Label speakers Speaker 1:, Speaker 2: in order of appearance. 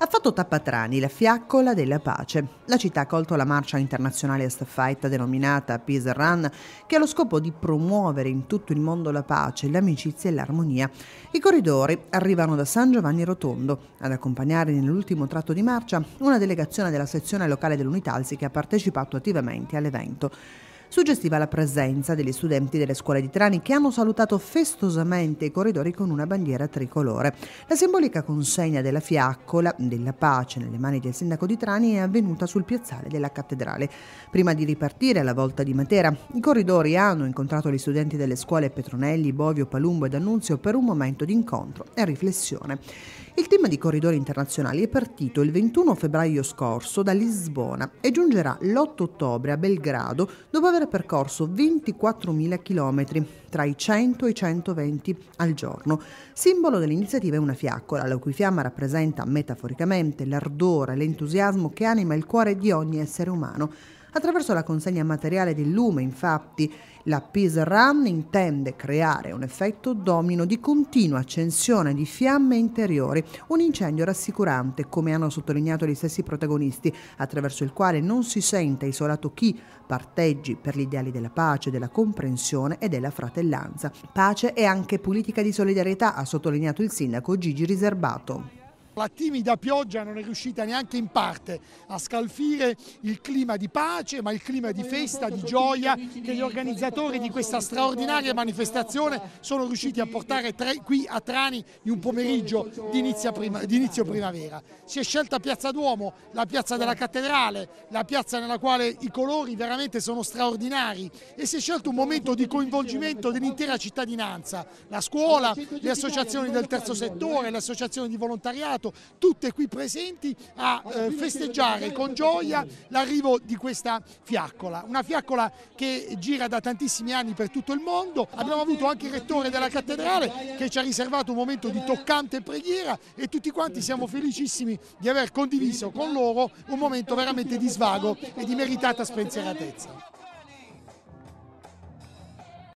Speaker 1: ha fatto Tappatrani la fiaccola della pace. La città ha colto la marcia internazionale Est Fight denominata Peace Run, che ha lo scopo di promuovere in tutto il mondo la pace, l'amicizia e l'armonia. I corridori arrivano da San Giovanni Rotondo ad accompagnare nell'ultimo tratto di marcia una delegazione della sezione locale dell'Unitalsi che ha partecipato attivamente all'evento. Suggestiva la presenza degli studenti delle scuole di Trani che hanno salutato festosamente i corridori con una bandiera tricolore. La simbolica consegna della fiaccola della pace nelle mani del sindaco di Trani è avvenuta sul piazzale della cattedrale. Prima di ripartire alla volta di Matera, i corridori hanno incontrato gli studenti delle scuole Petronelli, Bovio, Palumbo e D'Annunzio per un momento di incontro e riflessione. Il team di corridori internazionali è partito il 21 febbraio scorso da Lisbona e giungerà l'8 ottobre a Belgrado dopo aver ha percorso 24.000 km tra i 100 e i 120 al giorno. Simbolo dell'iniziativa è una fiaccola, la cui fiamma rappresenta metaforicamente l'ardore, e l'entusiasmo che anima il cuore di ogni essere umano. Attraverso la consegna materiale del lume, infatti, la Peace Run intende creare un effetto domino di continua accensione di fiamme interiori, un incendio rassicurante, come hanno sottolineato gli stessi protagonisti, attraverso il quale non si sente isolato chi parteggi per gli ideali della pace, della comprensione e della fratellanza. Pace e anche politica di solidarietà, ha sottolineato il sindaco Gigi Riservato. La timida
Speaker 2: pioggia non è riuscita neanche in parte a scalfire il clima di pace, ma il clima di festa, di gioia che gli organizzatori di questa straordinaria manifestazione sono riusciti a portare qui a Trani in un pomeriggio di inizio, primavera. Si è scelta Piazza Duomo, la piazza della cattedrale, la piazza nella quale i colori veramente sono straordinari e si è scelto un momento di coinvolgimento dell'intera cittadinanza, la scuola, le associazioni del terzo settore, le associazioni di volontariato, Stato, tutte qui presenti a eh, festeggiare con gioia l'arrivo di questa fiaccola, una fiaccola che gira da tantissimi anni per tutto il mondo, abbiamo avuto anche il rettore della cattedrale che ci ha riservato un momento di toccante preghiera e tutti quanti siamo felicissimi di aver condiviso con loro un momento veramente di svago e di meritata spensieratezza.